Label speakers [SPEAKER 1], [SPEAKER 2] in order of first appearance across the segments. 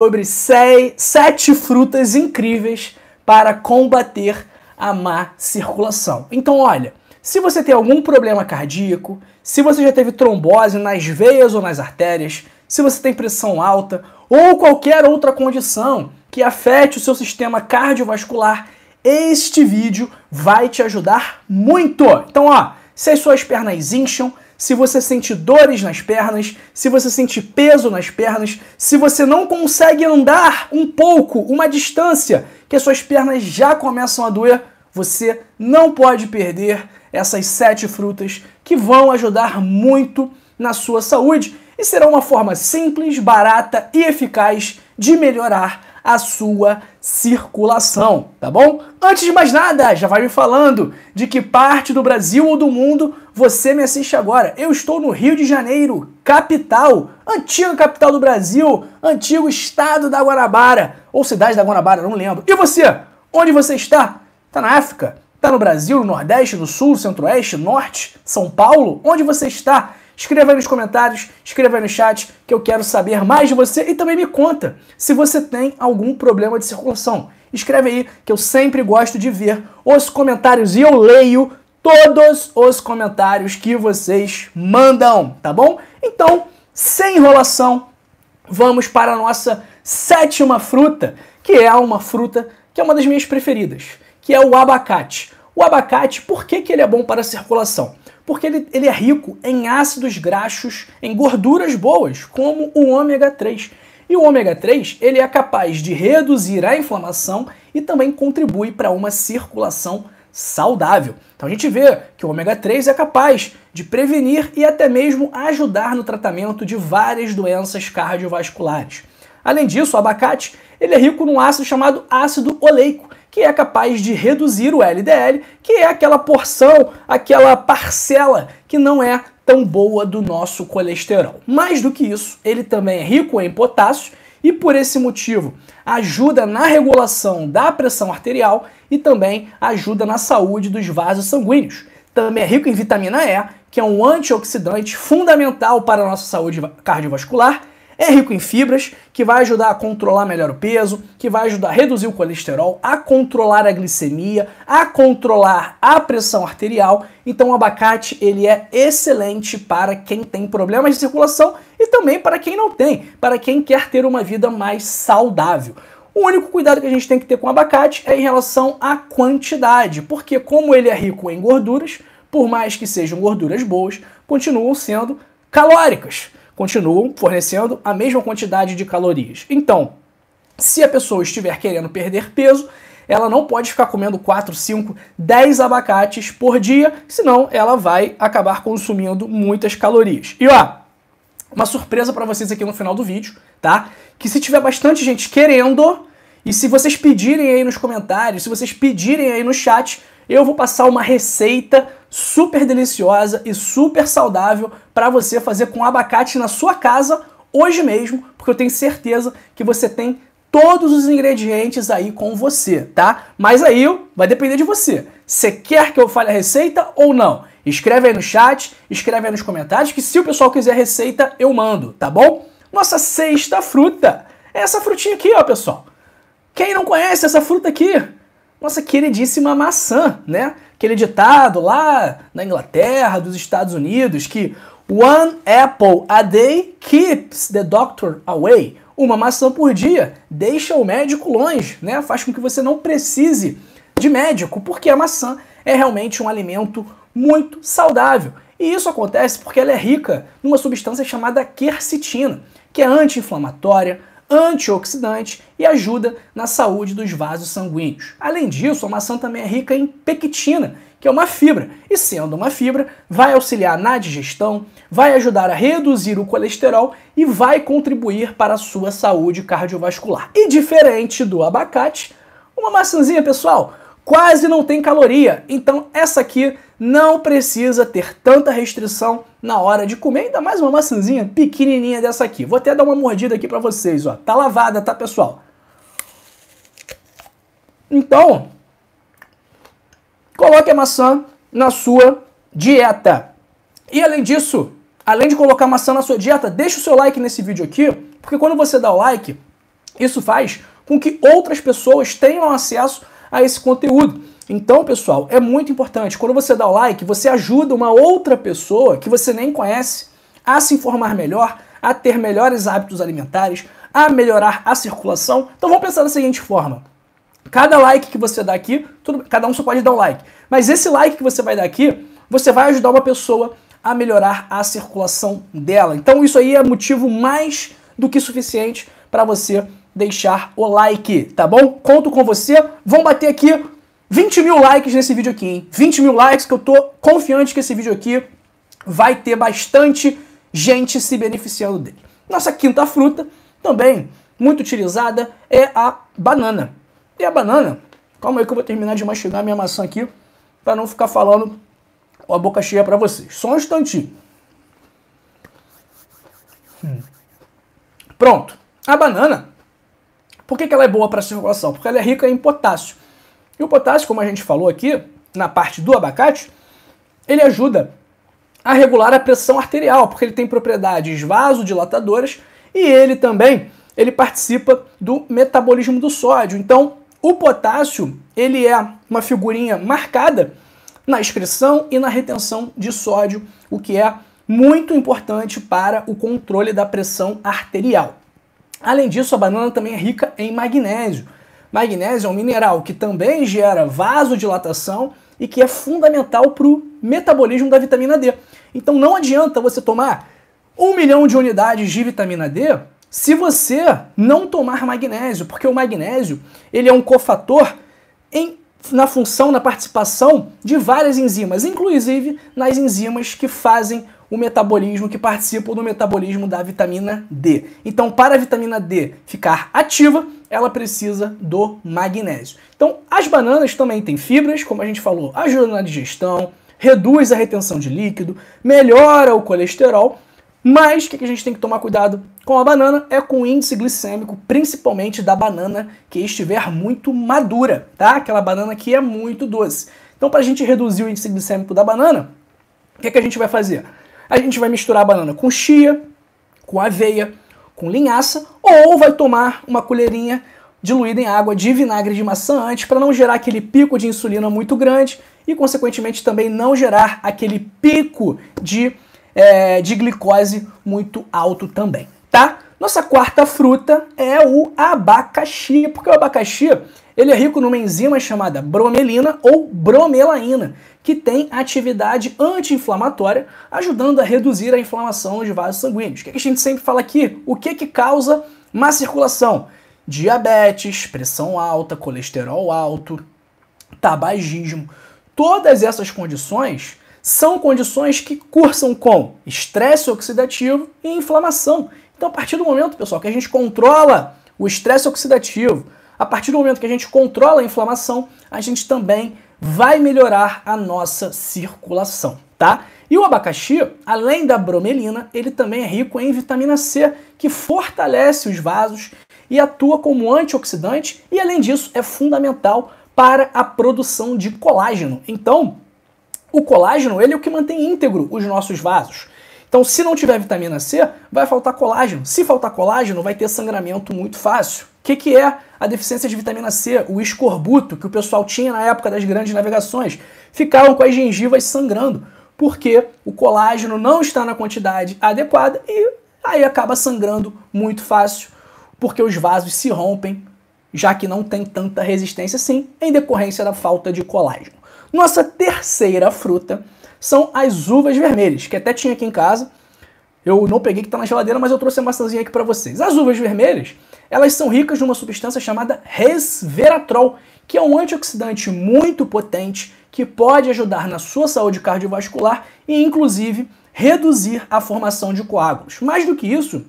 [SPEAKER 1] sobre sete frutas incríveis para combater a má circulação. Então, olha, se você tem algum problema cardíaco, se você já teve trombose nas veias ou nas artérias, se você tem pressão alta ou qualquer outra condição que afete o seu sistema cardiovascular, este vídeo vai te ajudar muito. Então, ó, se as suas pernas incham, se você sente dores nas pernas, se você sente peso nas pernas, se você não consegue andar um pouco, uma distância, que as suas pernas já começam a doer, você não pode perder essas sete frutas que vão ajudar muito na sua saúde e será uma forma simples, barata e eficaz de melhorar a sua circulação, tá bom? Antes de mais nada, já vai me falando de que parte do Brasil ou do mundo você me assiste agora. Eu estou no Rio de Janeiro, capital, antiga capital do Brasil, antigo estado da Guanabara, ou cidade da Guanabara, não lembro. E você? Onde você está? Tá na África? Tá no Brasil, no Nordeste, no Sul, Centro-Oeste, Norte, São Paulo? Onde você está? Escreva aí nos comentários, escreva aí no chat, que eu quero saber mais de você e também me conta se você tem algum problema de circulação. Escreve aí, que eu sempre gosto de ver os comentários e eu leio todos os comentários que vocês mandam, tá bom? Então, sem enrolação, vamos para a nossa sétima fruta, que é uma fruta que é uma das minhas preferidas, que é o abacate. O abacate, por que, que ele é bom para a circulação? Porque ele, ele é rico em ácidos graxos, em gorduras boas, como o ômega 3. E o ômega 3 ele é capaz de reduzir a inflamação e também contribui para uma circulação saudável. Então a gente vê que o ômega 3 é capaz de prevenir e até mesmo ajudar no tratamento de várias doenças cardiovasculares. Além disso, o abacate ele é rico num ácido chamado ácido oleico, que é capaz de reduzir o LDL, que é aquela porção, aquela parcela que não é tão boa do nosso colesterol. Mais do que isso, ele também é rico em potássio e por esse motivo ajuda na regulação da pressão arterial e também ajuda na saúde dos vasos sanguíneos. Também é rico em vitamina E, que é um antioxidante fundamental para a nossa saúde cardiovascular é rico em fibras, que vai ajudar a controlar melhor o peso, que vai ajudar a reduzir o colesterol, a controlar a glicemia, a controlar a pressão arterial. Então o abacate ele é excelente para quem tem problemas de circulação e também para quem não tem, para quem quer ter uma vida mais saudável. O único cuidado que a gente tem que ter com abacate é em relação à quantidade, porque como ele é rico em gorduras, por mais que sejam gorduras boas, continuam sendo calóricas continuam fornecendo a mesma quantidade de calorias. Então, se a pessoa estiver querendo perder peso, ela não pode ficar comendo 4, 5, 10 abacates por dia, senão ela vai acabar consumindo muitas calorias. E ó, uma surpresa para vocês aqui no final do vídeo, tá? Que se tiver bastante gente querendo, e se vocês pedirem aí nos comentários, se vocês pedirem aí no chat, eu vou passar uma receita super deliciosa e super saudável para você fazer com abacate na sua casa hoje mesmo, porque eu tenho certeza que você tem todos os ingredientes aí com você, tá? Mas aí vai depender de você. Você quer que eu fale a receita ou não? Escreve aí no chat, escreve aí nos comentários, que se o pessoal quiser receita, eu mando, tá bom? Nossa sexta fruta é essa frutinha aqui, ó, pessoal. Quem não conhece essa fruta aqui? nossa queridíssima maçã, né? Aquele ditado lá na Inglaterra, dos Estados Unidos, que one apple a day keeps the doctor away. Uma maçã por dia deixa o médico longe, né? Faz com que você não precise de médico, porque a maçã é realmente um alimento muito saudável. E isso acontece porque ela é rica numa substância chamada quercetina, que é anti-inflamatória, antioxidante e ajuda na saúde dos vasos sanguíneos. Além disso, a maçã também é rica em pectina, que é uma fibra, e sendo uma fibra, vai auxiliar na digestão, vai ajudar a reduzir o colesterol e vai contribuir para a sua saúde cardiovascular. E diferente do abacate, uma maçãzinha, pessoal, quase não tem caloria. Então essa aqui não precisa ter tanta restrição na hora de comer, ainda mais uma maçãzinha pequenininha dessa aqui. Vou até dar uma mordida aqui para vocês, ó. Tá lavada, tá, pessoal? Então, coloque a maçã na sua dieta. E além disso, além de colocar a maçã na sua dieta, deixe o seu like nesse vídeo aqui, porque quando você dá o like, isso faz com que outras pessoas tenham acesso a esse conteúdo. Então, pessoal, é muito importante. Quando você dá o like, você ajuda uma outra pessoa que você nem conhece a se informar melhor, a ter melhores hábitos alimentares, a melhorar a circulação. Então vamos pensar da seguinte forma. Cada like que você dá aqui, tudo, cada um só pode dar um like. Mas esse like que você vai dar aqui, você vai ajudar uma pessoa a melhorar a circulação dela. Então isso aí é motivo mais do que suficiente para você deixar o like, tá bom? Conto com você. Vamos bater aqui 20 mil likes nesse vídeo aqui, hein? 20 mil likes que eu tô confiante que esse vídeo aqui vai ter bastante gente se beneficiando dele. Nossa quinta fruta, também muito utilizada, é a banana. E a banana, calma aí que eu vou terminar de mastigar minha maçã aqui, para não ficar falando com a boca cheia para vocês. Só um instantinho. Hum. Pronto. A banana, por que, que ela é boa para circulação? Porque ela é rica em potássio. E o potássio, como a gente falou aqui, na parte do abacate, ele ajuda a regular a pressão arterial, porque ele tem propriedades vasodilatadoras e ele também ele participa do metabolismo do sódio. Então, o potássio, ele é uma figurinha marcada na excreção e na retenção de sódio, o que é muito importante para o controle da pressão arterial. Além disso, a banana também é rica em magnésio, Magnésio é um mineral que também gera vasodilatação e que é fundamental para o metabolismo da vitamina D. Então não adianta você tomar um milhão de unidades de vitamina D se você não tomar magnésio, porque o magnésio ele é um cofator em, na função, na participação de várias enzimas, inclusive nas enzimas que fazem o metabolismo, que participam do metabolismo da vitamina D. Então, para a vitamina D ficar ativa, ela precisa do magnésio. Então, as bananas também têm fibras, como a gente falou, ajudam na digestão, reduz a retenção de líquido, melhora o colesterol, mas o que a gente tem que tomar cuidado com a banana é com o índice glicêmico, principalmente da banana que estiver muito madura, tá? Aquela banana que é muito doce. Então, para a gente reduzir o índice glicêmico da banana, o que, é que a gente vai fazer? A gente vai misturar a banana com chia, com aveia, com linhaça, ou vai tomar uma colherinha diluída em água de vinagre de maçã antes para não gerar aquele pico de insulina muito grande e, consequentemente, também não gerar aquele pico de, é, de glicose muito alto também, tá? Nossa quarta fruta é o abacaxi, porque o abacaxi ele é rico numa enzima chamada bromelina ou bromelaína, que tem atividade anti-inflamatória, ajudando a reduzir a inflamação de vasos sanguíneos. O que é a gente sempre fala aqui? O que, é que causa má circulação? Diabetes, pressão alta, colesterol alto, tabagismo. Todas essas condições são condições que cursam com estresse oxidativo e inflamação. Então, a partir do momento, pessoal, que a gente controla o estresse oxidativo, a partir do momento que a gente controla a inflamação, a gente também vai melhorar a nossa circulação, tá? E o abacaxi, além da bromelina, ele também é rico em vitamina C, que fortalece os vasos e atua como antioxidante e além disso é fundamental para a produção de colágeno. Então, o colágeno, ele é o que mantém íntegro os nossos vasos. Então, se não tiver vitamina C, vai faltar colágeno. Se faltar colágeno, vai ter sangramento muito fácil. O que, que é a deficiência de vitamina C? O escorbuto que o pessoal tinha na época das grandes navegações. Ficavam com as gengivas sangrando, porque o colágeno não está na quantidade adequada e aí acaba sangrando muito fácil, porque os vasos se rompem, já que não tem tanta resistência assim, em decorrência da falta de colágeno. Nossa terceira fruta são as uvas vermelhas, que até tinha aqui em casa. Eu não peguei que está na geladeira, mas eu trouxe a maçãzinha aqui para vocês. As uvas vermelhas, elas são ricas de uma substância chamada resveratrol, que é um antioxidante muito potente que pode ajudar na sua saúde cardiovascular e, inclusive, reduzir a formação de coágulos. Mais do que isso,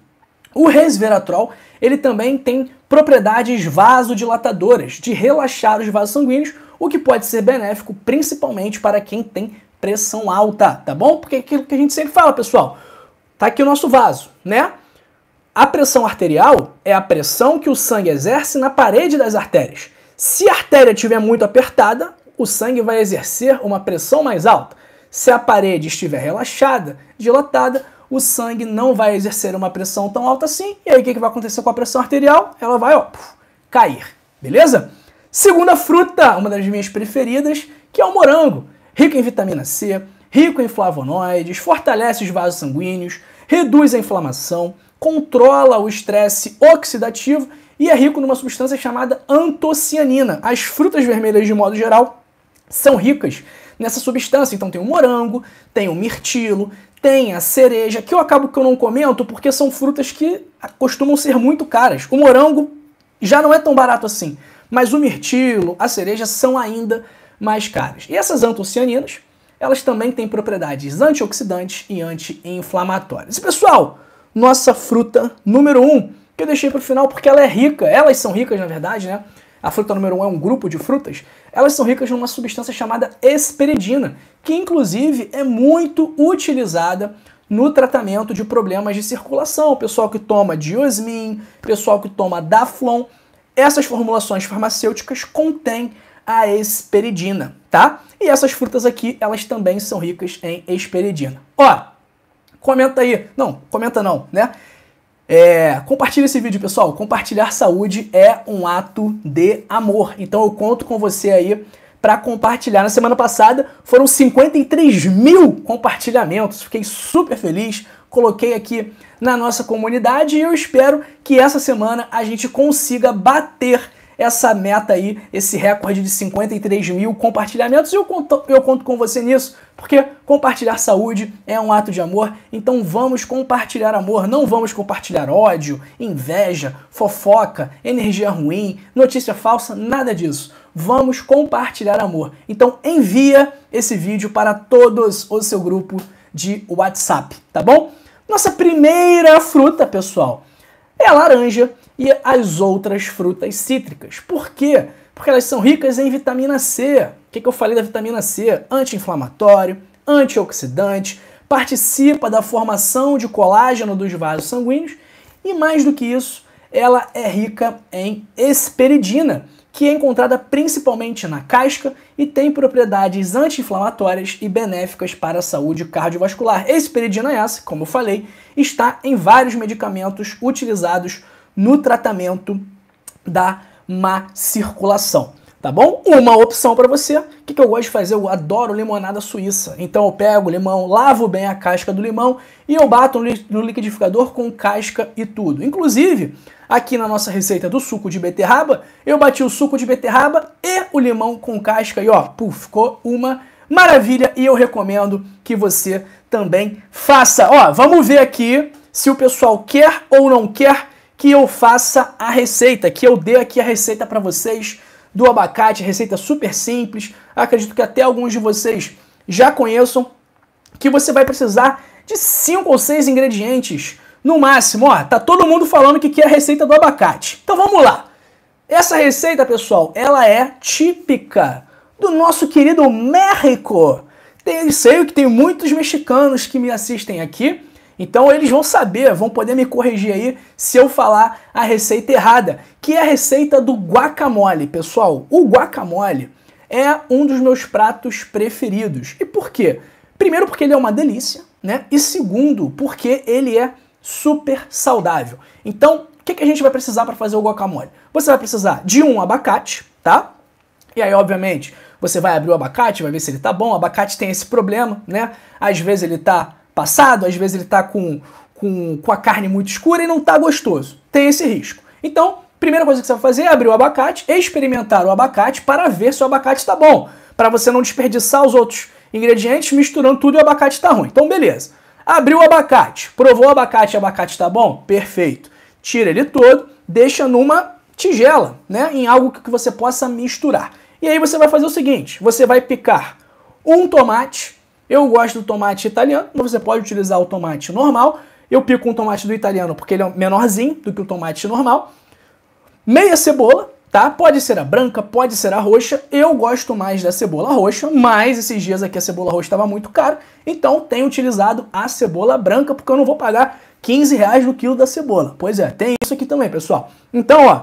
[SPEAKER 1] o resveratrol ele também tem propriedades vasodilatadoras, de relaxar os vasos sanguíneos, o que pode ser benéfico principalmente para quem tem pressão alta, tá bom? Porque é aquilo que a gente sempre fala, pessoal. Tá aqui o nosso vaso, né? A pressão arterial é a pressão que o sangue exerce na parede das artérias. Se a artéria estiver muito apertada, o sangue vai exercer uma pressão mais alta. Se a parede estiver relaxada, dilatada, o sangue não vai exercer uma pressão tão alta assim. E aí o que, que vai acontecer com a pressão arterial? Ela vai ó, cair, beleza? Segunda fruta, uma das minhas preferidas, que é o morango rico em vitamina C, rico em flavonoides, fortalece os vasos sanguíneos, reduz a inflamação, controla o estresse oxidativo e é rico numa substância chamada antocianina. As frutas vermelhas, de modo geral, são ricas nessa substância. Então tem o morango, tem o mirtilo, tem a cereja, que eu acabo que eu não comento porque são frutas que costumam ser muito caras. O morango já não é tão barato assim, mas o mirtilo, a cereja são ainda mais caros. E essas antocianinas, elas também têm propriedades antioxidantes e anti-inflamatórias. E pessoal, nossa fruta número 1, um, que eu deixei para o final porque ela é rica, elas são ricas na verdade, né? A fruta número 1 um é um grupo de frutas, elas são ricas numa substância chamada esperidina, que inclusive é muito utilizada no tratamento de problemas de circulação. O pessoal que toma diosmin, pessoal que toma daflon, essas formulações farmacêuticas contêm a esperidina, tá? E essas frutas aqui, elas também são ricas em esperidina. Ó, comenta aí. Não, comenta não, né? É, compartilha esse vídeo, pessoal. Compartilhar saúde é um ato de amor. Então eu conto com você aí para compartilhar. Na semana passada foram 53 mil compartilhamentos. Fiquei super feliz. Coloquei aqui na nossa comunidade e eu espero que essa semana a gente consiga bater essa meta aí, esse recorde de 53 mil compartilhamentos. Eu conto, eu conto com você nisso, porque compartilhar saúde é um ato de amor. Então vamos compartilhar amor, não vamos compartilhar ódio, inveja, fofoca, energia ruim, notícia falsa, nada disso. Vamos compartilhar amor. Então envia esse vídeo para todos o seu grupo de WhatsApp, tá bom? Nossa primeira fruta, pessoal, é a laranja e as outras frutas cítricas. Por quê? Porque elas são ricas em vitamina C. O que, que eu falei da vitamina C? Anti-inflamatório, antioxidante, participa da formação de colágeno dos vasos sanguíneos e, mais do que isso, ela é rica em esperidina, que é encontrada principalmente na casca e tem propriedades anti-inflamatórias e benéficas para a saúde cardiovascular. Esperidina essa, como eu falei, está em vários medicamentos utilizados no tratamento da má circulação. Tá bom? Uma opção para você. O que, que eu gosto de fazer? Eu adoro limonada suíça. Então eu pego o limão, lavo bem a casca do limão e eu bato no liquidificador com casca e tudo. Inclusive, aqui na nossa receita do suco de beterraba, eu bati o suco de beterraba e o limão com casca e ó, puf, ficou uma maravilha e eu recomendo que você também faça. Ó, vamos ver aqui se o pessoal quer ou não quer que eu faça a receita, que eu dê aqui a receita para vocês do abacate, receita super simples. Acredito que até alguns de vocês já conheçam que você vai precisar de cinco ou seis ingredientes no máximo. Ó, tá todo mundo falando que quer a receita do abacate. Então vamos lá. Essa receita, pessoal, ela é típica do nosso querido México. Tem, sei que tem muitos mexicanos que me assistem aqui então eles vão saber, vão poder me corrigir aí se eu falar a receita errada, que é a receita do guacamole. Pessoal, o guacamole é um dos meus pratos preferidos. E por quê? Primeiro, porque ele é uma delícia, né? E segundo, porque ele é super saudável. Então, o que, que a gente vai precisar para fazer o guacamole? Você vai precisar de um abacate, tá? E aí, obviamente, você vai abrir o abacate, vai ver se ele tá bom. O abacate tem esse problema, né? Às vezes ele tá passado, às vezes ele está com, com, com a carne muito escura e não está gostoso. Tem esse risco. Então, primeira coisa que você vai fazer é abrir o abacate, experimentar o abacate para ver se o abacate está bom. Para você não desperdiçar os outros ingredientes misturando tudo e o abacate está ruim. Então, beleza. Abriu o abacate, provou o abacate e o abacate está bom? Perfeito. Tira ele todo, deixa numa tigela, né? Em algo que você possa misturar. E aí você vai fazer o seguinte: você vai picar um tomate eu gosto do tomate italiano, mas você pode utilizar o tomate normal. Eu pico um tomate do italiano porque ele é menorzinho do que o tomate normal. Meia cebola, tá? Pode ser a branca, pode ser a roxa. Eu gosto mais da cebola roxa, mas esses dias aqui a cebola roxa estava muito cara, então tenho utilizado a cebola branca porque eu não vou pagar 15 reais no quilo da cebola. Pois é, tem isso aqui também, pessoal. Então, ó,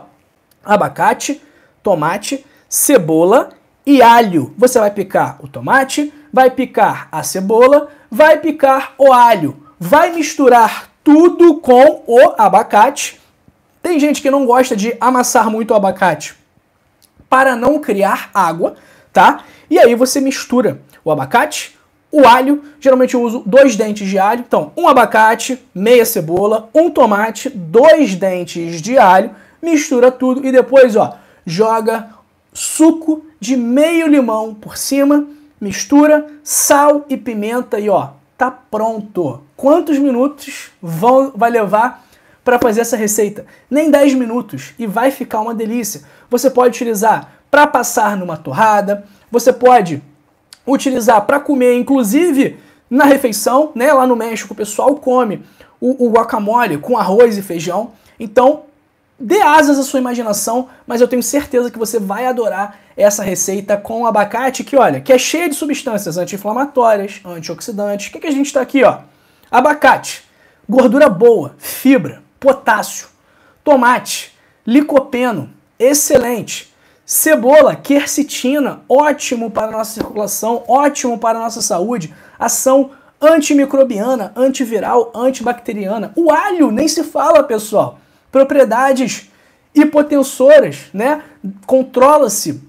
[SPEAKER 1] abacate, tomate, cebola e alho. Você vai picar o tomate, vai picar a cebola, vai picar o alho, vai misturar tudo com o abacate. Tem gente que não gosta de amassar muito o abacate para não criar água, tá? E aí você mistura o abacate, o alho, geralmente eu uso dois dentes de alho, então um abacate, meia cebola, um tomate, dois dentes de alho, mistura tudo e depois, ó, joga suco de meio limão por cima mistura, sal e pimenta e ó, tá pronto. Quantos minutos vão, vai levar para fazer essa receita? Nem 10 minutos e vai ficar uma delícia. Você pode utilizar para passar numa torrada, você pode utilizar para comer, inclusive na refeição, né? Lá no México o pessoal come o, o guacamole com arroz e feijão. Então dê asas à sua imaginação, mas eu tenho certeza que você vai adorar essa receita com abacate, que olha, que é cheia de substâncias anti-inflamatórias, antioxidantes. O que, que a gente está aqui, ó? Abacate, gordura boa, fibra, potássio, tomate, licopeno, excelente. Cebola, quercetina, ótimo para a nossa circulação, ótimo para a nossa saúde, ação antimicrobiana, antiviral, antibacteriana. O alho nem se fala, pessoal propriedades hipotensoras, né? Controla-se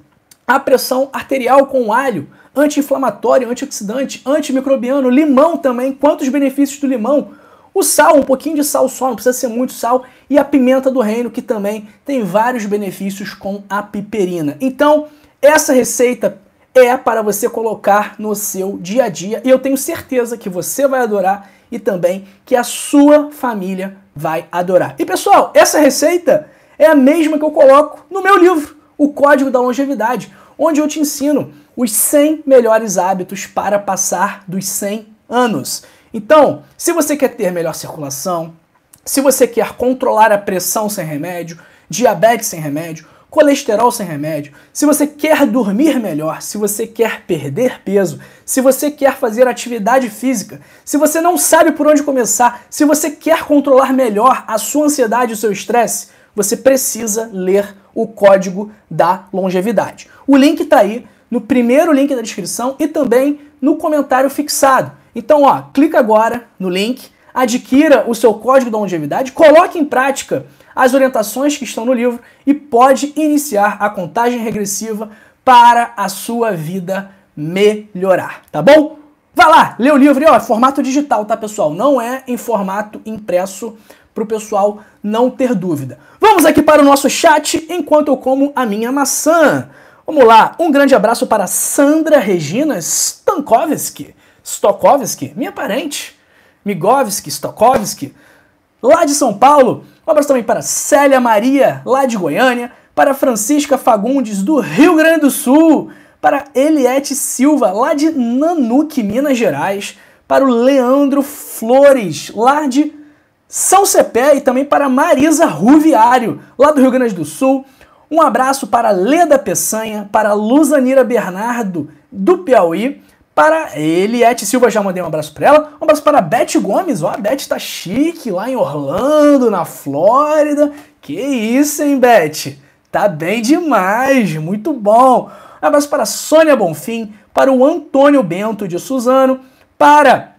[SPEAKER 1] a pressão arterial com alho, anti-inflamatório, antioxidante, antimicrobiano, limão também. Quantos benefícios do limão? O sal, um pouquinho de sal só, não precisa ser muito sal, e a pimenta do reino, que também tem vários benefícios com a piperina. Então, essa receita é para você colocar no seu dia a dia, e eu tenho certeza que você vai adorar e também que a sua família vai adorar. E pessoal, essa receita é a mesma que eu coloco no meu livro, O Código da Longevidade, onde eu te ensino os 100 melhores hábitos para passar dos 100 anos. Então, se você quer ter melhor circulação, se você quer controlar a pressão sem remédio, diabetes sem remédio, colesterol sem remédio, se você quer dormir melhor, se você quer perder peso, se você quer fazer atividade física, se você não sabe por onde começar, se você quer controlar melhor a sua ansiedade e o seu estresse, você precisa ler o código da longevidade. O link está aí no primeiro link da descrição e também no comentário fixado. Então, ó, clica agora no link, adquira o seu código da longevidade, coloque em prática as orientações que estão no livro e pode iniciar a contagem regressiva para a sua vida melhorar, tá bom? Vai lá, lê o livro e ó, é formato digital, tá pessoal? Não é em formato impresso para o pessoal não ter dúvida. Vamos aqui para o nosso chat enquanto eu como a minha maçã. Vamos lá, um grande abraço para Sandra Regina Stankovski, Stokovski, minha parente, Migovski, Stokovski, lá de São Paulo. Um abraço também para Célia Maria, lá de Goiânia, para Francisca Fagundes, do Rio Grande do Sul, para Eliette Silva, lá de Nanuque, Minas Gerais, para o Leandro Flores, lá de São Cepé, e também para Marisa Ruviário, lá do Rio Grande do Sul. Um abraço para Leda Peçanha, para Luzanira Bernardo, do Piauí, para Eliette Silva, já mandei um abraço para ela. Um abraço para a Beth Gomes, ó, a Beth tá chique lá em Orlando, na Flórida. Que isso, hein, Beth? Tá bem demais, muito bom. Um abraço para a Sônia Bonfim, para o Antônio Bento de Suzano, para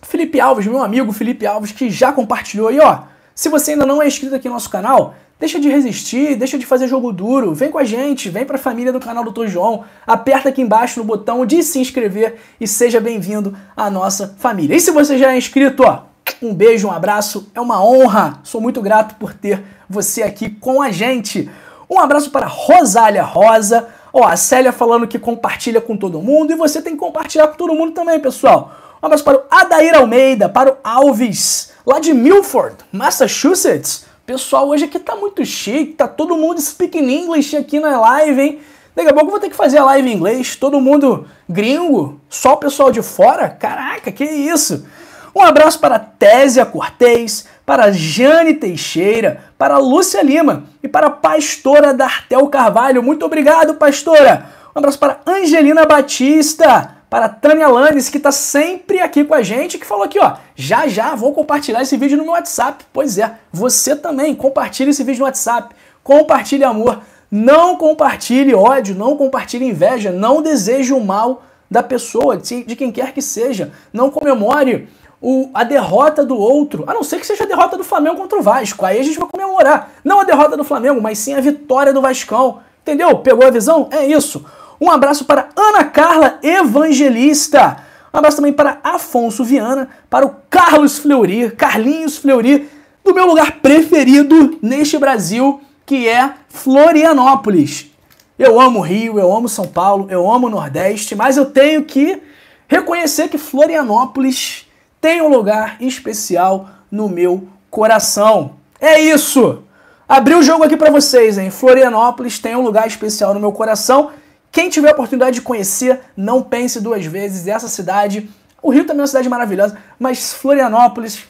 [SPEAKER 1] Felipe Alves, meu amigo Felipe Alves, que já compartilhou aí, ó. Se você ainda não é inscrito aqui no nosso canal, Deixa de resistir, deixa de fazer jogo duro, vem com a gente, vem para a família do canal Dr. João, aperta aqui embaixo no botão de se inscrever e seja bem-vindo à nossa família. E se você já é inscrito, ó, um beijo, um abraço, é uma honra, sou muito grato por ter você aqui com a gente. Um abraço para Rosália Rosa, ó, a Célia falando que compartilha com todo mundo e você tem que compartilhar com todo mundo também, pessoal. Um abraço para o Adair Almeida, para o Alves, lá de Milford, Massachusetts. Pessoal, hoje aqui tá muito chique, tá todo mundo speaking English aqui na live, hein? Daqui a pouco eu vou ter que fazer a live em inglês, todo mundo gringo, só o pessoal de fora? Caraca, que isso! Um abraço para Tésia Cortez, para Jane Teixeira, para Lúcia Lima e para a pastora Dartel Carvalho. Muito obrigado, pastora! Um abraço para Angelina Batista, para Tânia Landes, que está sempre aqui com a gente, que falou aqui, ó, já já vou compartilhar esse vídeo no meu WhatsApp. Pois é, você também compartilha esse vídeo no WhatsApp. Compartilhe amor, não compartilhe ódio, não compartilhe inveja, não deseje o mal da pessoa, de quem quer que seja. Não comemore o, a derrota do outro, a não ser que seja a derrota do Flamengo contra o Vasco. Aí a gente vai comemorar. Não a derrota do Flamengo, mas sim a vitória do Vascão. Entendeu? Pegou a visão? É isso. Um abraço para Ana Carla Evangelista. Um abraço também para Afonso Viana, para o Carlos Fleury, Carlinhos Fleury, do meu lugar preferido neste Brasil, que é Florianópolis. Eu amo Rio, eu amo São Paulo, eu amo Nordeste, mas eu tenho que reconhecer que Florianópolis tem um lugar especial no meu coração. É isso! Abri o jogo aqui para vocês, hein? Florianópolis tem um lugar especial no meu coração quem tiver a oportunidade de conhecer, não pense duas vezes. Essa cidade, o Rio também é uma cidade maravilhosa, mas Florianópolis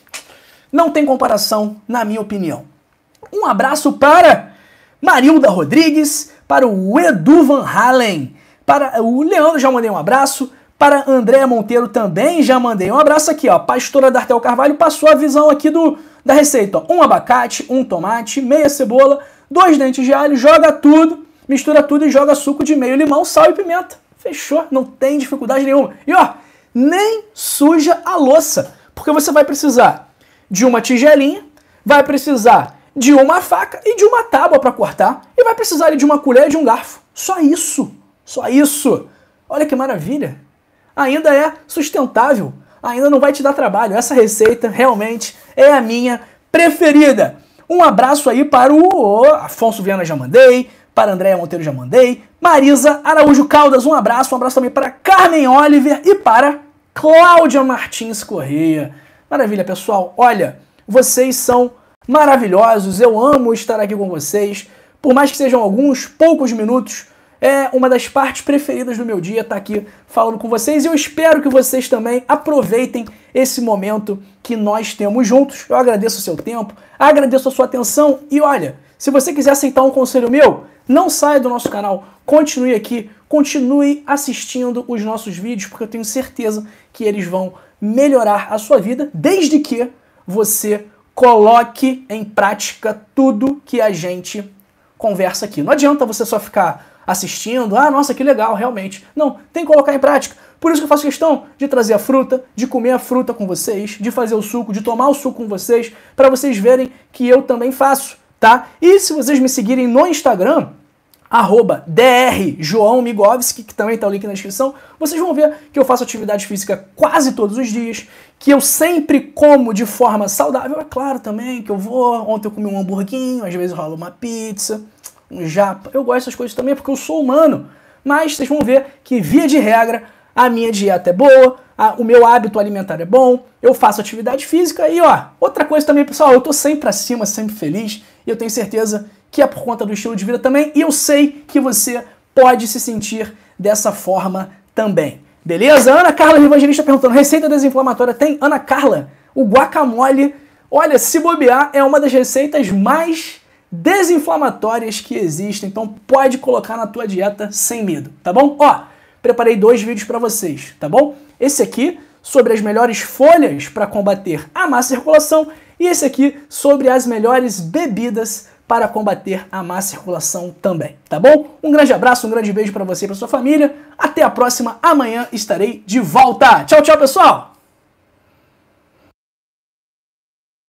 [SPEAKER 1] não tem comparação, na minha opinião. Um abraço para Marilda Rodrigues, para o Edu Van Halen, para o Leandro, já mandei um abraço. Para Andréa Monteiro também já mandei um abraço aqui, ó. Pastora Dartel Carvalho passou a visão aqui do da receita, ó. Um abacate, um tomate, meia cebola, dois dentes de alho, joga tudo mistura tudo e joga suco de meio limão, sal e pimenta. Fechou, não tem dificuldade nenhuma. E ó, nem suja a louça, porque você vai precisar de uma tigelinha, vai precisar de uma faca e de uma tábua para cortar, e vai precisar de uma colher e de um garfo. Só isso, só isso. Olha que maravilha. Ainda é sustentável, ainda não vai te dar trabalho. Essa receita realmente é a minha preferida. Um abraço aí para o Afonso Viana já mandei, para Andréia Monteiro já mandei, Marisa Araújo Caldas, um abraço, um abraço também para Carmen Oliver e para Cláudia Martins Correia. Maravilha, pessoal. Olha, vocês são maravilhosos, eu amo estar aqui com vocês. Por mais que sejam alguns poucos minutos, é uma das partes preferidas do meu dia estar aqui falando com vocês e eu espero que vocês também aproveitem esse momento que nós temos juntos. Eu agradeço o seu tempo, agradeço a sua atenção e olha, se você quiser aceitar um conselho meu, não saia do nosso canal, continue aqui, continue assistindo os nossos vídeos, porque eu tenho certeza que eles vão melhorar a sua vida, desde que você coloque em prática tudo que a gente conversa aqui. Não adianta você só ficar assistindo, ah, nossa, que legal, realmente. Não, tem que colocar em prática. Por isso que eu faço questão de trazer a fruta, de comer a fruta com vocês, de fazer o suco, de tomar o suco com vocês, para vocês verem que eu também faço tá? E se vocês me seguirem no Instagram, arroba drjoaomigovski, que também está o link na descrição, vocês vão ver que eu faço atividade física quase todos os dias, que eu sempre como de forma saudável, é claro também que eu vou, ontem eu comi um hamburguinho, às vezes rola uma pizza, um japa, eu gosto dessas coisas também porque eu sou humano, mas vocês vão ver que via de regra a minha dieta é boa, a, o meu hábito alimentar é bom, eu faço atividade física e ó, outra coisa também, pessoal, eu tô sempre pra cima, sempre feliz, e eu tenho certeza que é por conta do estilo de vida também, e eu sei que você pode se sentir dessa forma também. Beleza? Ana Carla Evangelista perguntando: receita desinflamatória tem? Ana Carla, o guacamole, olha, se bobear, é uma das receitas mais desinflamatórias que existem, então pode colocar na tua dieta sem medo, tá bom? Ó, preparei dois vídeos para vocês, tá bom? Esse aqui sobre as melhores folhas para combater a má circulação e esse aqui sobre as melhores bebidas para combater a má circulação também, tá bom? Um grande abraço, um grande beijo para você e para sua família. Até a próxima, amanhã estarei de volta. Tchau, tchau, pessoal.